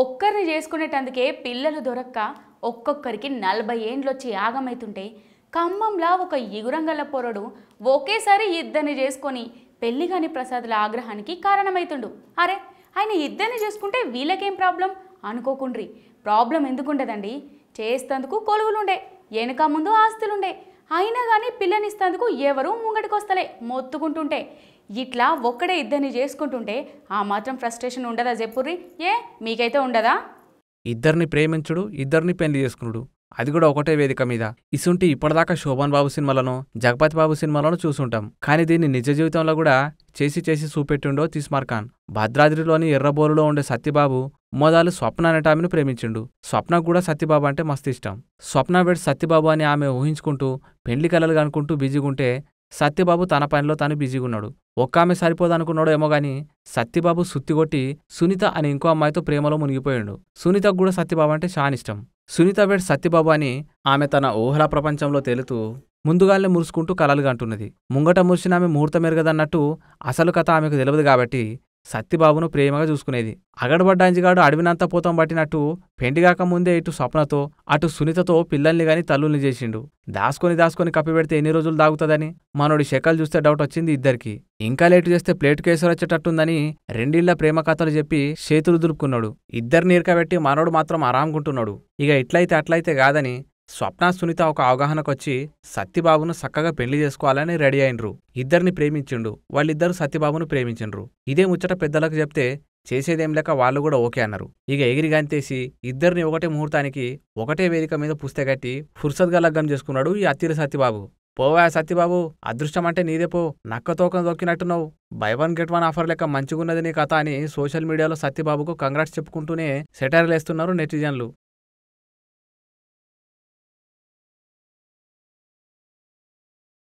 ఒక్కరిని చేసుకునేటందుకే పిల్లలు దొరక్క ఒక్కొక్కరికి నలభై ఏండ్లొచ్చి యాగమైతుంటే ఖమ్మంలా ఒక ఇగురంగల పొరడు ఒకేసారి ఇద్దరిని చేసుకొని పెళ్లిగాని ప్రసాదుల ఆగ్రహానికి కారణమైతుండు అరే ఆయన ఇద్దరిని చేసుకుంటే వీళ్ళకేం ప్రాబ్లం అనుకోకుండ్రి ప్రాబ్లం ఎందుకుండదండి చేస్తందుకు కొలువులుండే వెనుక ముందు ఆస్తులుండే అయినా కానీ పిల్లనిస్తేందుకు ఎవరూ ముంగటికొస్తలే మొత్తుకుంటుంటే ఇట్లా ఒక్కడే ఇద్దరిని చేసుకుంటుంటే ఆ మాత్రం ఫ్రస్ట్రేషన్ ఉండదా చెప్పుర్రి ఏ మీకైతే ఉండదా ఇద్దరిని ప్రేమించుడు ఇద్దరిని పెళ్లి చేసుకునుడు అది కూడా ఒకటే వేదిక మీద ఇసుంటి ఇప్పటిదాకా శోభన్ బాబు సినిమాలను జగపతి బాబు సినిమాలను చూసుంటాం కానీ దీన్ని నిజ జీవితంలో కూడా చేసి చేసి చూపెట్టిండో తీస్మార్ ఖాన్ భద్రాద్రిలోని ఎర్రబోరులో ఉండే సత్యబాబు మోదాలు స్వప్న అనే ఆమెను ప్రేమించిండు స్వప్న కూడా సత్యబాబు అంటే మస్తు ఇష్టం స్వప్న వెడ్ సత్యబాబు అని ఆమె ఊహించుకుంటూ పెండ్లి కలలు అనుకుంటూ బిజీగుంటే సత్యబాబు తన పనిలో తాను ఉన్నాడు ఒక్క ఆమె సరిపోదనుకున్నాడో ఏమో గాని సత్యబాబు సుత్తిగొట్టి సునీత అని ఇంకో అమ్మాయితో ప్రేమలో మునిగిపోయాడు సునీతకు కూడా సత్యబాబు అంటే చాలా ఇష్టం సునీత వేడ్ సత్యబాబు అని ఆమె తన ఊహల ప్రపంచంలో తేలుతూ ముందుగానే మురుసుకుంటూ కలలుగా అంటున్నది ముంగట మురిసిన ఆమె ముహూర్తమెరగదన్నట్టు అసలు కథ ఆమెకు తెలియదు కాబట్టి సత్యబాబును ప్రేమగా చూసుకునేది అగడబడ్డాంజిగాడు అడవినంత పోతం పట్టినట్టు పెండిగాక ముందే ఇటు స్వప్నతో అటు సునీతతో పిల్లల్ని గాని తల్లుల్ని చేసిండు దాసుకొని దాసుకొని కప్పిపెడితే ఎన్ని రోజులు దాగుతుందని మనోడి శకలు చూస్తే డౌట్ వచ్చింది ఇద్దరికి ఇంకా లేటు చేస్తే ప్లేటు కేసులు వచ్చేటట్టుందని రెండిళ్ల ప్రేమ కథలు చెప్పి చేతులు దులుపుకున్నాడు ఇద్దరిని ఇరకబెట్టి మనోడు మాత్రం ఆరాముకుంటున్నాడు ఇక ఇట్లయితే అట్లయితే కాదని స్వప్న సునీత ఒక అవగాహనకొచ్చి సత్యబాబును చక్కగా పెళ్లి చేసుకోవాలని రెడీ అయినరు ఇద్దరిని ప్రేమించిండు వాళ్ళిద్దరూ సత్యబాబును ప్రేమించిండ్రు ఇదే ముచ్చట పెద్దలకు చెప్తే చేసేదేం లేక వాళ్ళు కూడా ఓకే అన్నారు ఇక ఎగిరిగాంతేసి ఇద్దరిని ఒకటే ముహూర్తానికి ఒకటే వేదిక మీద కట్టి ఫుర్సద్గా లగ్గం చేసుకున్నాడు ఈ అత్తిరి సత్యబాబు పోవా సత్యబాబు అదృష్టం అంటే నీదే పో నక్కతోకం దొక్కినట్టున్నావు buy one get one offer లెక్క మంచిగున్నది నీ కథ అని సోషల్ మీడియాలో సత్యబాబుకు కంగ్రాట్స్ చెప్పుకుంటూనే సెటైర్లేస్తున్నారు నెటిజన్లు